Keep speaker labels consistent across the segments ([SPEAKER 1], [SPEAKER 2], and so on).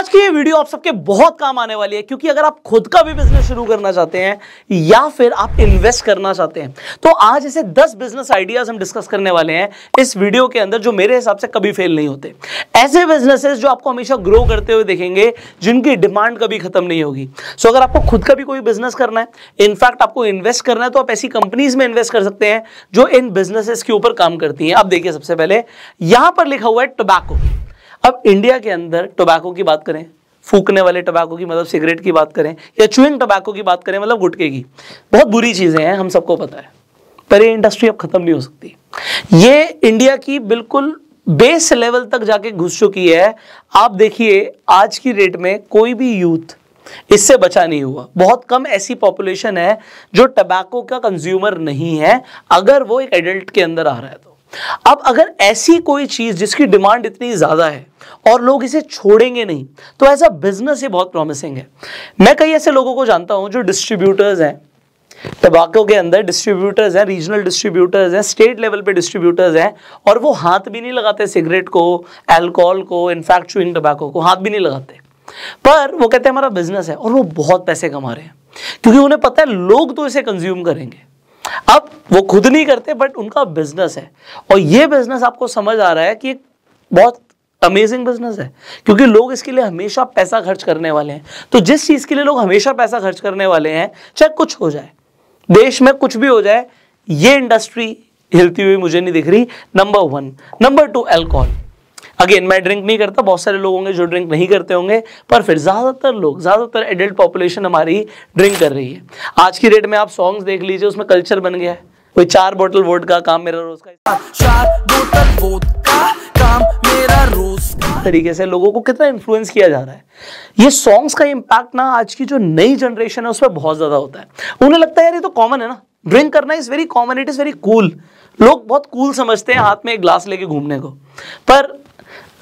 [SPEAKER 1] आज की ये वीडियो आप सबके बहुत काम आने वाली है क्योंकि अगर आप खुद का भी बिजनेस शुरू करना चाहते हैं या फिर आप इन्वेस्ट करना चाहते हैं तो आज ऐसे 10 बिजनेस आइडियाज हम डिस्कस करने वाले हैं इस वीडियो के अंदर जो मेरे हिसाब से कभी फेल नहीं होते ऐसे बिजनेसेस जो आपको हमेशा ग्रो करते हुए देखेंगे जिनकी डिमांड कभी खत्म नहीं होगी सो अगर आपको खुद का भी कोई बिजनेस करना है इनफैक्ट आपको इन्वेस्ट करना है तो आप ऐसी कंपनीज में इन्वेस्ट कर सकते हैं जो इन बिजनेसेस के ऊपर काम करती हैं आप देखिए सबसे पहले यहां पर लिखा हुआ है टोबैको अब इंडिया के अंदर टोबैको की बात करें फूकने वाले टोबैको की मतलब सिगरेट की बात करें या चुविंग टोबैको की बात करें मतलब गुटके की बहुत बुरी चीज़ें हैं हम सबको पता है पर ये इंडस्ट्री अब ख़त्म नहीं हो सकती ये इंडिया की बिल्कुल बेस लेवल तक जाके घुस चुकी है आप देखिए आज की रेट में कोई भी यूथ इससे बचा नहीं हुआ बहुत कम ऐसी पॉपुलेशन है जो टबैको का कंज्यूमर नहीं है अगर वो एक एडल्ट के अंदर आ रहा है तो अब अगर ऐसी कोई चीज़ जिसकी डिमांड इतनी ज़्यादा है और लोग इसे छोड़ेंगे नहीं तो एज अ बिजनेस ये बहुत प्रॉमिसिंग है मैं कई ऐसे लोगों को जानता हूं जो डिस्ट्रीब्यूटर्स हैं टबाको के अंदर डिस्ट्रीब्यूटर्स हैं रीजनल डिस्ट्रीब्यूटर्स हैं स्टेट लेवल पे डिस्ट्रीब्यूटर्स हैं और वो हाथ भी नहीं लगाते सिगरेट को अल्कोहल को इनफैक्ट चुइंग टबाको को हाथ भी नहीं लगाते पर वो कहते हैं हमारा बिजनेस है और वो बहुत पैसे कमा रहे हैं क्योंकि उन्हें पता है लोग तो इसे कंज्यूम करेंगे अब वो खुद नहीं करते बट उनका बिजनेस है और ये बिजनेस आपको समझ आ रहा है कि बहुत अमेजिंग बिजनेस है क्योंकि लोग इसके लिए हमेशा पैसा खर्च करने वाले हैं तो जिस चीज़ के लिए लोग हमेशा पैसा खर्च करने वाले हैं चाहे कुछ हो जाए देश में कुछ भी हो जाए ये इंडस्ट्री हिलती हुई मुझे नहीं दिख रही number one number two alcohol again मैं ड्रिंक नहीं करता बहुत सारे लोग होंगे जो ड्रिंक नहीं करते होंगे पर फिर ज़्यादातर लोग ज़्यादातर एडल्ट पॉपुलेशन हमारी ड्रिंक कर रही है आज की डेट में आप सॉन्ग्स देख लीजिए उसमें कल्चर बन गया है कोई चार बोतल वोट का काम मेरा रोज का चार बोतल वोट का काम मेरा रोज तरीके से लोगों को कितना इन्फ्लुएंस किया जा रहा है ये सॉन्ग्स का इम्पैक्ट ना आज की जो नई जनरेशन है उस पर बहुत ज़्यादा होता है उन्हें लगता है यार ये तो कॉमन है ना ड्रिंक करना is very common it is very cool लोग बहुत कूल समझते हैं हाथ में एक ग्लास लेके घूमने को पर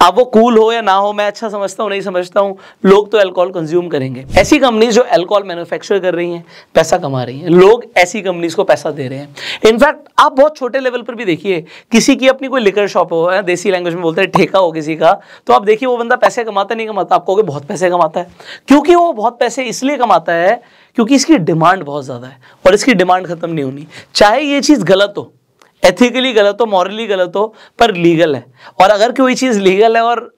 [SPEAKER 1] अब वो कूल हो या ना हो मैं अच्छा समझता हूँ नहीं समझता हूँ लोग तो अल्कोहल कंज्यूम करेंगे ऐसी कंपनीज जो अल्कोहल मैन्युफैक्चर कर रही हैं पैसा कमा रही हैं लोग ऐसी कंपनीज को पैसा दे रहे हैं इनफैक्ट आप बहुत छोटे लेवल पर भी देखिए किसी की अपनी कोई लिकर शॉप हो या देसी लैंग्वेज में बोलते हैं ठेका हो किसी का तो आप देखिए वो बंदा पैसे कमाता नहीं कमाता आपको बहुत पैसे कमाता है क्योंकि वो बहुत पैसे इसलिए कमाता है क्योंकि इसकी डिमांड बहुत ज़्यादा है और इसकी डिमांड ख़त्म नहीं होनी चाहे ये चीज़ गलत हो एथिकली गलत हो मॉरली गलत हो पर लीगल है और अगर कोई चीज़ लीगल है और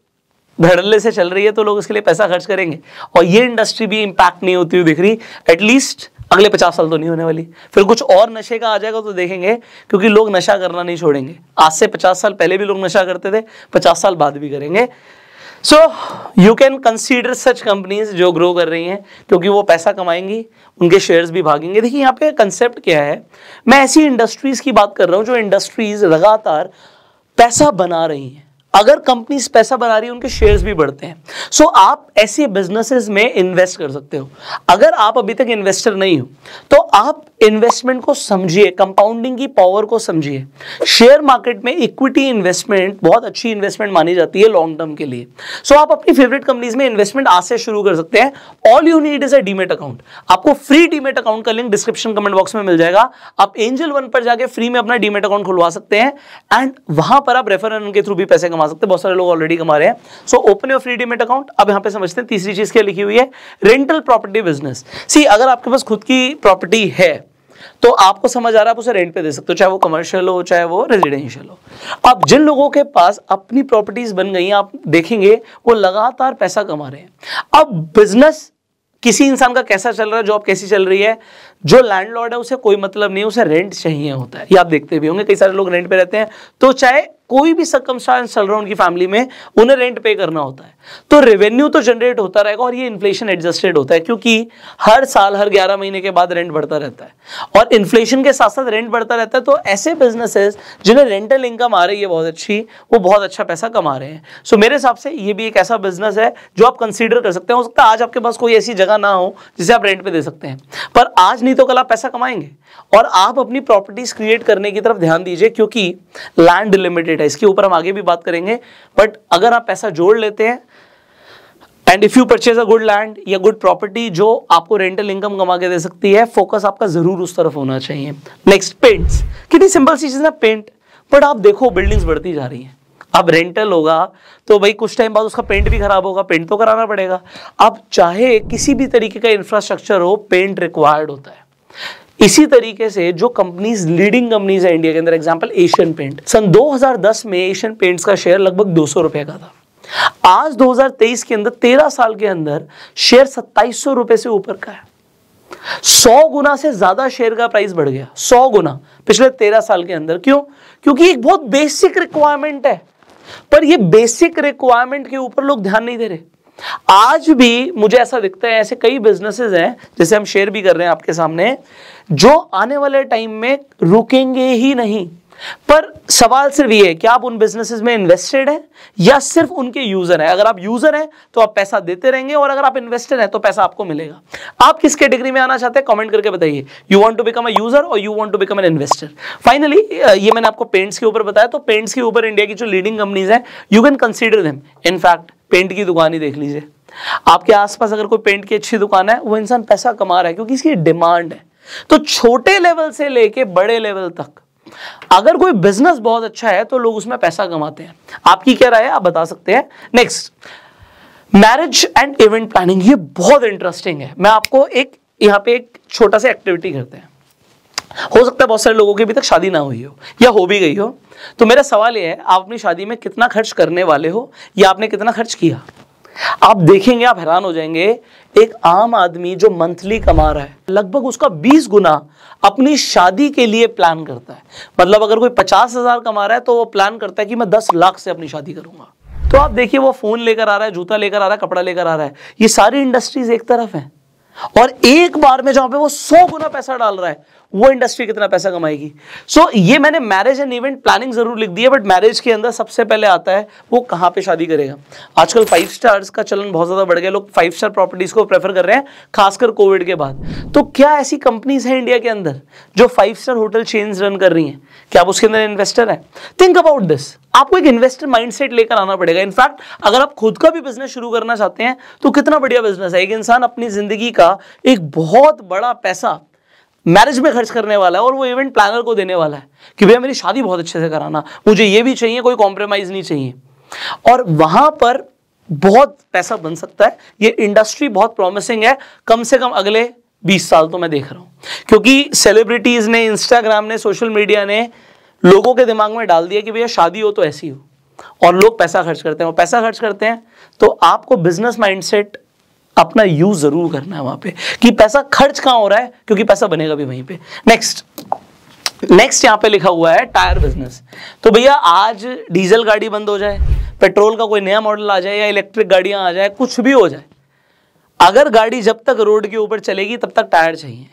[SPEAKER 1] धड़ल्ले से चल रही है तो लोग इसके लिए पैसा खर्च करेंगे और ये इंडस्ट्री भी इम्पैक्ट नहीं होती हुई दिख रही एटलीस्ट अगले पचास साल तो नहीं होने वाली फिर कुछ और नशे का आ जाएगा तो देखेंगे क्योंकि लोग नशा करना नहीं छोड़ेंगे आज से पचास साल पहले भी लोग नशा करते थे पचास साल बाद भी करेंगे so you can consider such companies जो ग्रो कर रही हैं क्योंकि वो पैसा कमाएंगी उनके शेयर्स भी भागेंगे देखिए यहाँ पे कंसेप्ट क्या है मैं ऐसी इंडस्ट्रीज़ की बात कर रहा हूँ जो इंडस्ट्रीज़ लगातार पैसा बना रही हैं अगर कंपनीज पैसा बना रही है उनके शेयर्स भी बढ़ते हैं सो so, आप ऐसे बिजनेसेस में इन्वेस्ट कर सकते हो अगर आप अभी तक इन्वेस्टर नहीं हो तो आप इन्वेस्टमेंट को समझिए कंपाउंडिंग की पावर को समझिए शेयर मार्केट में इक्विटी इन्वेस्टमेंट बहुत अच्छी इन्वेस्टमेंट मानी जाती है लॉन्ग टर्म के लिए सो so, आप अपनी फेवरेट कंपनीज में इन्वेस्टमेंट आज से शुरू कर सकते हैं all you need is a demat account आपको फ्री डीमेट अकाउंट का लिंक डिस्क्रिप्शन कमेंट बॉक्स में मिल जाएगा आप एंजल वन पर जाकर फ्री में अपना डीमेट अकाउंट खुलवा सकते हैं एंड वहां पर आप रेफर के थ्रू भी पैसे कमा कमा सकते बहुत सारे लोग ऑलरेडी कमा रहे हैं so open your free demat account अब यहाँ पे समझते हैं तीसरी चीज़ क्या लिखी हुई है रेंटल प्रॉपर्टी बिजनेस सी अगर आपके पास खुद की प्रॉपर्टी है तो आपको समझ आ रहा है आप उसे रेंट पे दे सकते हो चाहे वो कमर्शियल हो चाहे वो रेजिडेंशियल हो अब जिन लोगों के पास अपनी प्रॉपर्टीज बन गई आप देखेंगे वो लगातार पैसा कमा रहे हैं अब बिजनेस किसी इंसान का कैसा चल रहा है जॉब कैसी चल रही है जो लैंडलॉर्ड है उसे कोई मतलब नहीं उसे रेंट चाहिए होता है ये आप देखते भी होंगे कई सारे लोग रेंट पे रहते हैं तो चाहे कोई भी सकमस्टांस चल रहा है उनकी फैमिली में उन्हें रेंट पे करना होता है तो रेवेन्यू तो जनरेट होता रहेगा और ये इन्फ्लेशन एडजस्टेड होता है क्योंकि हर साल हर 11 महीने के बाद रेंट बढ़ता रहता है और इन्फ्लेशन के साथ साथ रेंट बढ़ता रहता है तो ऐसे बिजनेसेस जिन्हें रेंटल इनकम आ रही है बहुत अच्छी वो बहुत अच्छा पैसा कमा रहे हैं सो मेरे हिसाब से ये भी एक ऐसा बिजनेस है जो आप कंसिडर कर सकते हैं हो सकता है आज आपके पास कोई ऐसी जगह ना हो जिसे आप रेंट पर दे सकते हैं पर आज नहीं तो कल आप पैसा कमाएंगे और आप अपनी प्रॉपर्टीज क्रिएट करने की तरफ ध्यान दीजिए क्योंकि लैंड लिमिटेड है इसके ऊपर हम आगे भी बात करेंगे बट अगर आप पैसा जोड़ लेते हैं and if you purchase a good land या गुड प्रॉपर्टी जो आपको रेंटल इनकम कमा के दे सकती है फोकस आपका जरूर उस तरफ होना चाहिए नेक्स्ट पेंट्स कितनी सिंपल सी चीज है ना पेंट बट आप देखो बिल्डिंग्स बढ़ती जा रही हैं अब रेंटल होगा तो भाई कुछ टाइम बाद उसका पेंट भी खराब होगा पेंट तो कराना पड़ेगा अब चाहे किसी भी तरीके का इंफ्रास्ट्रक्चर हो पेंट रिक्वायर्ड होता है इसी तरीके से जो कंपनीज लीडिंग कंपनीज है इंडिया के अंदर एग्जाम्पल एशियन पेंट सन 2010 में एशियन पेंट्स का शेयर लगभग दो सौ रुपए का था आज 2023 के अंदर 13 साल के अंदर शेयर सत्ताईस रुपए से ऊपर का है सौ गुना से ज्यादा शेयर का प्राइस बढ़ गया सौ गुना पिछले तेरह साल के अंदर क्यों क्योंकि एक बहुत बेसिक रिक्वायरमेंट है पर ये बेसिक रिक्वायरमेंट के ऊपर लोग ध्यान नहीं दे रहे आज भी मुझे ऐसा दिखता है ऐसे कई बिजनेसेस हैं जैसे हम शेयर भी कर रहे हैं आपके सामने जो आने वाले टाइम में रुकेंगे ही नहीं पर सवाल सिर्फ ये है कि आप उन बिजनेसेस में इन्वेस्टेड हैं या सिर्फ उनके यूजर हैं अगर आप यूजर हैं तो आप पैसा देते रहेंगे और अगर आप इन्वेस्टेड हैं तो पैसा आपको मिलेगा आप किस कैटेगरी में आना चाहते हैं कमेंट करके बताइए you want to become a user और you want to become an investor finally ये मैंने आपको पेंट्स के ऊपर बताया तो पेंट्स के ऊपर इंडिया की जो लीडिंग कंपनीज है you can consider them in fact paint की दुकान ही देख लीजिए आपके आसपास अगर कोई पेंट की अच्छी दुकान है वो इंसान पैसा कमा रहा है क्योंकि इसकी डिमांड है तो छोटे लेवल से लेके बड़े लेवल तक अगर कोई बिजनेस बहुत अच्छा है तो लोग उसमें पैसा कमाते हैं आपकी क्या राय है आप बता सकते हैं next marriage and event planning ये बहुत इंटरेस्टिंग है मैं आपको एक यहाँ पे एक छोटा सा एक्टिविटी करते हैं हो सकता है बहुत सारे लोगों की अभी तक शादी ना हुई हो या हो भी गई हो तो मेरा सवाल ये है आप अपनी शादी में कितना खर्च करने वाले हो या आपने कितना खर्च किया आप देखेंगे आप हैरान हो जाएंगे एक आम आदमी जो मंथली कमा रहा है लगभग उसका 20 गुना अपनी शादी के लिए प्लान करता है मतलब अगर कोई पचास हजार कमा रहा है तो वो प्लान करता है कि मैं दस लाख से अपनी शादी करूंगा तो आप देखिए वो फोन लेकर आ रहा है जूता लेकर आ रहा है कपड़ा लेकर आ रहा है ये सारी इंडस्ट्रीज एक तरफ है और एक बार में जहां पे वो सौ गुना पैसा डाल रहा है वो इंडस्ट्री कितना पैसा कमाएगी सो so, ये मैंने मैरिज एंड इवेंट प्लानिंग जरूर लिख दी है बट मैरिज के अंदर सबसे पहले आता है वो कहाँ पे शादी करेगा आजकल फाइव स्टार्स का चलन बहुत ज़्यादा बढ़ गया लोग फाइव स्टार प्रॉपर्टीज़ को प्रेफर कर रहे हैं खासकर कोविड के बाद तो क्या ऐसी कंपनीज हैं इंडिया के अंदर जो five star hotel chains run कर रही हैं क्या आप उसके अंदर इन्वेस्टर हैं थिंक अबाउट दिस आपको एक इन्वेस्टर माइंडसेट लेकर आना पड़ेगा इनफैक्ट अगर आप खुद का भी बिजनेस शुरू करना चाहते हैं तो कितना बढ़िया बिजनेस है एक इंसान अपनी जिंदगी का एक बहुत बड़ा पैसा मैरिज में खर्च करने वाला है और वो इवेंट प्लानर को देने वाला है कि भैया मेरी शादी बहुत अच्छे से कराना मुझे ये भी चाहिए कोई कॉम्प्रोमाइज़ नहीं चाहिए और वहां पर बहुत पैसा बन सकता है ये इंडस्ट्री बहुत प्रॉमिसिंग है कम से कम अगले 20 साल तो मैं देख रहा हूं क्योंकि सेलिब्रिटीज़ ने इंस्टाग्राम ने सोशल मीडिया ने लोगों के दिमाग में डाल दिया कि भैया शादी हो तो ऐसी हो और लोग पैसा खर्च करते हैं और पैसा खर्च करते हैं तो आपको बिजनेस माइंडसेट अपना यूज जरूर करना है वहां पे कि पैसा खर्च कहां हो रहा है क्योंकि पैसा बनेगा भी वहीं पे नेक्स्ट नेक्स्ट यहां पे लिखा हुआ है टायर बिजनेस तो भैया आज डीजल गाड़ी बंद हो जाए पेट्रोल का कोई नया मॉडल आ जाए या इलेक्ट्रिक गाड़ियां आ जाए कुछ भी हो जाए अगर गाड़ी जब तक रोड के ऊपर चलेगी तब तक टायर चाहिए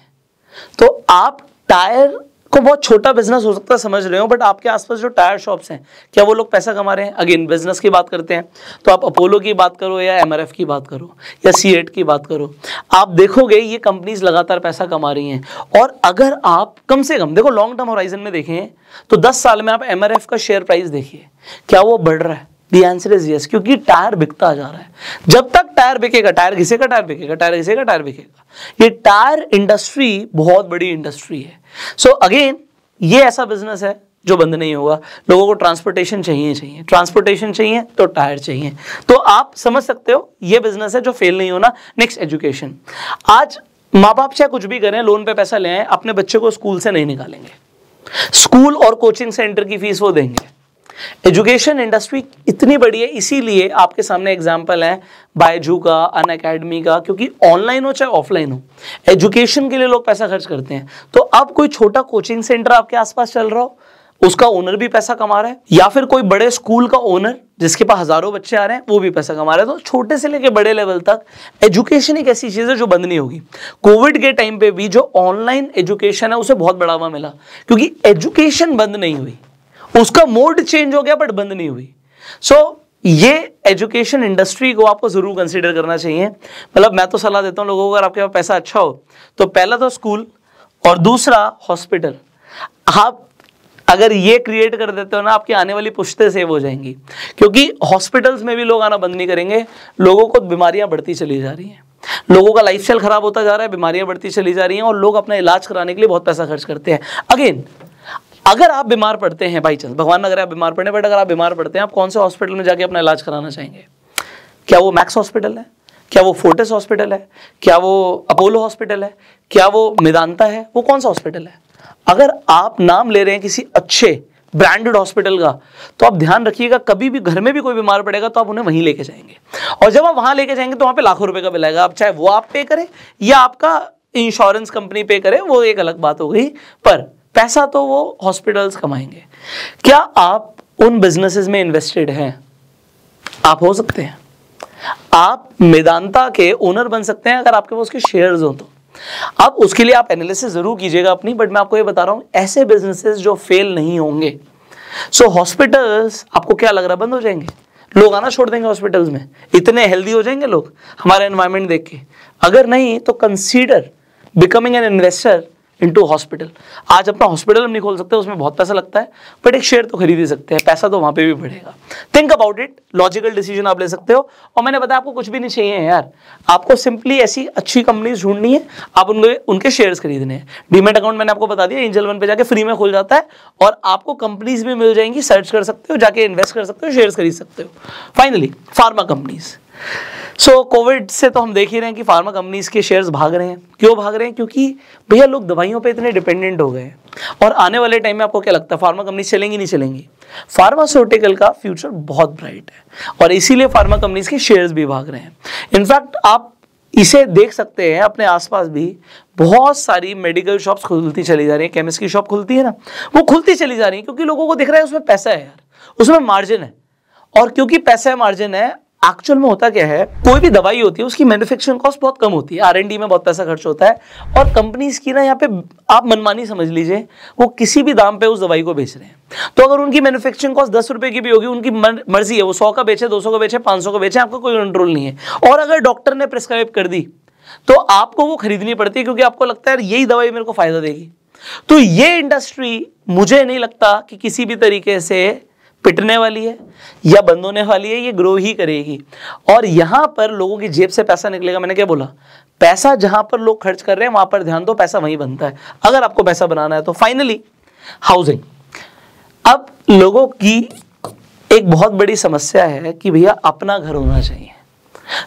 [SPEAKER 1] तो आप टायर को बहुत छोटा बिजनेस हो सकता है समझ रहे हो बट आपके आसपास जो टायर शॉप्स हैं क्या वो लोग पैसा कमा रहे हैं अगेन बिजनेस की बात करते हैं तो आप अपोलो की बात करो या एम की बात करो या सी की बात करो आप देखोगे ये कंपनीज लगातार पैसा कमा रही हैं और अगर आप कम से कम देखो लॉन्ग टर्म होराइजन में देखें तो दस साल में आप एम का शेयर प्राइस देखिए क्या वो बढ़ रहा है दी आंसर इज यस क्योंकि टायर बिकता जा रहा है जब तक टायर बिकेगा टायर का टायर बिकेगा टायर का टायर बिकेगा ये टायर इंडस्ट्री बहुत बड़ी इंडस्ट्री है सो so, अगेन ये ऐसा बिजनेस है जो बंद नहीं होगा लोगों को ट्रांसपोर्टेशन चाहिए चाहिए ट्रांसपोर्टेशन चाहिए तो टायर चाहिए तो आप समझ सकते हो ये बिजनेस है जो फेल नहीं होना नेक्स्ट एजुकेशन आज माँ बाप चाहे कुछ भी करें लोन पे पैसा ले आए अपने बच्चे को स्कूल से नहीं निकालेंगे स्कूल और कोचिंग सेंटर की फीस वो देंगे एजुकेशन इंडस्ट्री इतनी बड़ी है इसीलिए आपके सामने एग्जाम्पल है बायजू का अन अकेडमी का क्योंकि ऑनलाइन हो चाहे ऑफलाइन हो एजुकेशन के लिए लोग पैसा खर्च करते हैं तो अब कोई छोटा कोचिंग सेंटर आपके आसपास चल रहा हो उसका ओनर भी पैसा कमा रहा है या फिर कोई बड़े स्कूल का ओनर जिसके पास हजारों बच्चे आ रहे हैं वो भी पैसा कमा रहे हैं तो छोटे से लेके बड़े लेवल तक एजुकेशन एक ऐसी चीज़ है जो बंद नहीं होगी कोविड के टाइम पे भी जो ऑनलाइन एजुकेशन है उसे बहुत बढ़ावा मिला क्योंकि एजुकेशन बंद नहीं हुई उसका मोड चेंज हो गया बट बंद नहीं हुई सो so, ये एजुकेशन इंडस्ट्री को आपको ज़रूर कंसिडर करना चाहिए मतलब मैं तो सलाह देता हूं लोगों को अगर आपके पास पैसा अच्छा हो तो पहला तो स्कूल और दूसरा हॉस्पिटल आप अगर ये क्रिएट कर देते हो ना आपकी आने वाली पुश्ते सेव हो जाएंगी क्योंकि हॉस्पिटल्स में भी लोग आना बंद नहीं करेंगे लोगों को बीमारियां बढ़ती चली जा रही हैं लोगों का लाइफ खराब होता जा रहा है बीमारियां बढ़ती चली जा रही हैं और लोग अपना इलाज कराने के लिए बहुत पैसा खर्च करते हैं अगेन अगर आप बीमार पड़ते हैं बाई चांस भगवान अगर आप बीमार पड़े बट अगर आप बीमार पड़ते हैं आप कौन से हॉस्पिटल में जाके अपना इलाज कराना चाहेंगे क्या वो मैक्स हॉस्पिटल है क्या वो फोर्टिस हॉस्पिटल है क्या वो अपोलो हॉस्पिटल है क्या वो मेदांता है वो कौन सा हॉस्पिटल है अगर आप नाम ले रहे हैं किसी अच्छे ब्रांडेड हॉस्पिटल का तो आप ध्यान रखिएगा कभी भी घर में भी कोई बीमार पड़ेगा तो आप उन्हें वहीं लेके जाएंगे और जब आप वहां लेके जाएंगे तो वहां पे लाखों रुपए का बिल आएगा आप चाहे वो आप पे करें या आपका इंश्योरेंस कंपनी पे करे वो एक अलग बात हो गई पर पैसा तो वो हॉस्पिटल्स कमाएंगे क्या आप उन बिजनेसेस में इन्वेस्टेड हैं आप हो सकते हैं आप मेदांता के ओनर बन सकते हैं अगर आपके पास उसके शेयर्स हो तो अब उसके लिए आप एनालिसिस जरूर कीजिएगा अपनी बट मैं आपको ये बता रहा हूं ऐसे बिजनेसेस जो फेल नहीं होंगे सो so, हॉस्पिटल्स आपको क्या लग रहा है बंद हो जाएंगे लोग आना छोड़ देंगे हॉस्पिटल्स में इतने हेल्दी हो जाएंगे लोग हमारे एनवायरमेंट देख के अगर नहीं तो consider becoming an investor into hospital आज अपना हॉस्पिटल हम नहीं खोल सकते उसमें बहुत पैसा लगता है बट एक शेयर तो खरीद ही सकते हैं पैसा तो वहां पे भी बढ़ेगा think about it logical decision आप ले सकते हो और मैंने बताया आपको कुछ भी नहीं चाहिए यार आपको सिंपली ऐसी अच्छी कंपनी ढूंढनी है आप उनके उनके शेयर खरीदने हैं डीमेट अकाउंट मैंने आपको बता दिया एंजल वन पे जाके फ्री में खुल जाता है और आपको कंपनीज भी मिल जाएंगी सर्च कर सकते हो जाके इन्वेस्ट कर सकते हो शेयर खरीद सकते हो finally pharma companies so so, Covid से तो हम देख ही रहे हैं कि फार्मा कंपनीज के शेयर्स भाग रहे हैं क्यों भाग रहे हैं क्योंकि भैया लोग दवाइयों पे इतने डिपेंडेंट हो गए हैं और आने वाले टाइम में आपको क्या लगता है फार्मा कंपनीज चलेंगी नहीं चलेंगी फार्मास्यूटिकल का फ्यूचर बहुत ब्राइट है और इसीलिए फार्मा कंपनीज के शेयर्स भी भाग रहे हैं इनफैक्ट आप इसे देख सकते हैं अपने आसपास भी बहुत सारी मेडिकल शॉप्स खुलती चली जा रही है केमिस्ट की शॉप खुलती है ना वो खुलती चली जा रही है क्योंकि लोगों को दिख रहा है उसमें पैसा है यार उसमें मार्जिन है और क्योंकि पैसा है मार्जिन है एक्चुअल में होता क्या है कोई भी दवाई होती है उसकी मैन्युफैक्चरिंग कॉस्ट बहुत कम होती है आर में बहुत पैसा खर्च होता है और कंपनीज की ना यहाँ पे आप मनमानी समझ लीजिए वो किसी भी दाम पे उस दवाई को बेच रहे हैं तो अगर उनकी मैन्युफैक्चरिंग कॉस्ट दस रुपए की भी होगी उनकी मर्जी है वो सौ का बेचे दो सौ का बेचे पांच सौ का बेचे आपको कोई कंट्रोल नहीं है और अगर डॉक्टर ने प्रिस्क्राइब कर दी तो आपको वो खरीदनी पड़ती है क्योंकि आपको लगता है यही दवाई मेरे को फायदा देगी तो ये इंडस्ट्री मुझे नहीं लगता कि किसी भी तरीके से पिटने वाली है या बंद होने वाली है ये ग्रो ही करेगी और यहां पर लोगों की जेब से पैसा निकलेगा मैंने क्या बोला पैसा जहां पर लोग खर्च कर रहे हैं वहां पर ध्यान दो पैसा वहीं बनता है अगर आपको पैसा बनाना है तो फाइनली हाउसिंग अब लोगों की एक बहुत बड़ी समस्या है कि भैया अपना घर होना चाहिए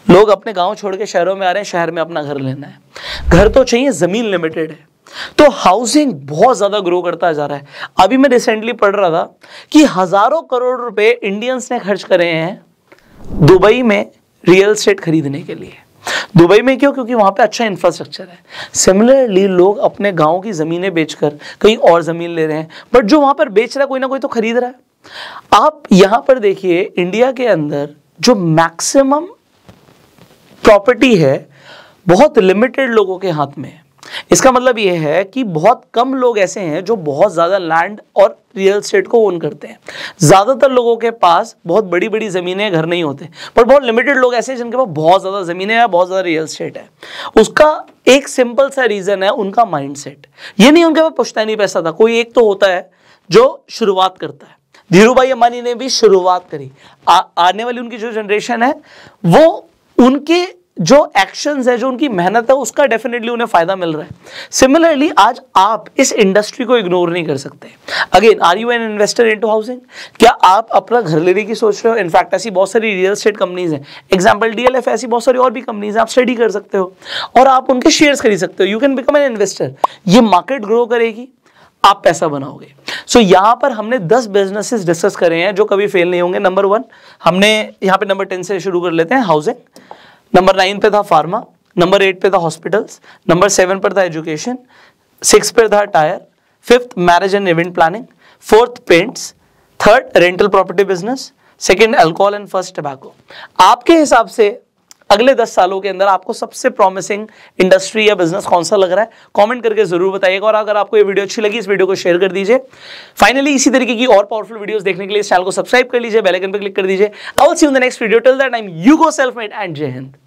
[SPEAKER 1] लोग अपने गांव छोड़ के शहरों में आ रहे हैं शहर में अपना घर लेना है घर तो चाहिए ज़मीन लिमिटेड है तो हाउसिंग बहुत ज्यादा ग्रो करता जा रहा है अभी मैं रिसेंटली पढ़ रहा था कि हजारों करोड़ रुपए इंडियंस ने खर्च करे हैं दुबई में रियल स्टेट खरीदने के लिए दुबई में क्यों क्योंकि वहां पे अच्छा इंफ्रास्ट्रक्चर है सिमिलरली लोग अपने गांव की ज़मीनें बेचकर कहीं और ज़मीन ले रहे हैं बट जो वहां पर बेच रहा है कोई ना कोई तो खरीद रहा है आप यहां पर देखिए इंडिया के अंदर जो मैक्सिमम प्रॉपर्टी है बहुत लिमिटेड लोगों के हाथ में इसका मतलब यह है कि बहुत कम लोग ऐसे हैं जो बहुत ज़्यादा लैंड और रियल स्टेट को ओन करते हैं ज़्यादातर लोगों के पास बहुत बड़ी बड़ी ज़मीनें घर नहीं होते पर बहुत लिमिटेड लोग ऐसे हैं जिनके पास बहुत ज़्यादा ज़मीनें हैं बहुत ज़्यादा रियल स्टेट है उसका एक सिंपल सा रीज़न है उनका माइंडसेट ये नहीं उनके पास नहीं पैसा था कोई एक तो होता है जो शुरुआत करता है धीरू भाई अंबानी ने भी शुरुआत करी आ, आने वाली उनकी जो जनरेशन है वो उनके जो एक्शंस है जो उनकी मेहनत है उसका डेफिनेटली उन्हें फ़ायदा मिल रहा है सिमिलरली आज आप इस इंडस्ट्री को इग्नोर नहीं कर सकते again are you an investor into housing क्या आप अपना घर लेने की सोच रहे हो इनफैक्ट ऐसी बहुत सारी रियल स्टेट कंपनीज हैं एग्जाम्पल डी ऐसी बहुत सारी और भी कंपनीज आप स्टडी कर सकते हो और आप उनके शेयर खरीद सकते हो you can become an investor ये मार्केट ग्रो करेगी आप पैसा बनाओगे सो so, यहाँ पर हमने 10 बिजनेसेस डिस्कस करे हैं जो कभी फेल नहीं होंगे नंबर वन हमने यहाँ पे नंबर 10 से शुरू कर लेते हैं हाउसिंग नंबर नाइन पे था फार्मा नंबर एट पे था हॉस्पिटल्स नंबर सेवन पर था एजुकेशन सिक्स पर था tier fifth marriage and event planning fourth paints third rental property business second alcohol and first tobacco आपके हिसाब से अगले दस सालों के अंदर आपको सबसे प्रॉमिसिंग इंडस्ट्री या बिजनेस कौन सा लग रहा है कमेंट करके जरूर बताइएगा और अगर आपको ये वीडियो अच्छी लगी इस वीडियो को शेयर कर दीजिए फाइनली इसी तरीके की और पावरफुल वीडियोस देखने के लिए इस चैनल को सब्सक्राइब कर लीजिए बेल पर क्लिक कर दीजिए I will see in the next video till that time you go self made and Jai Hind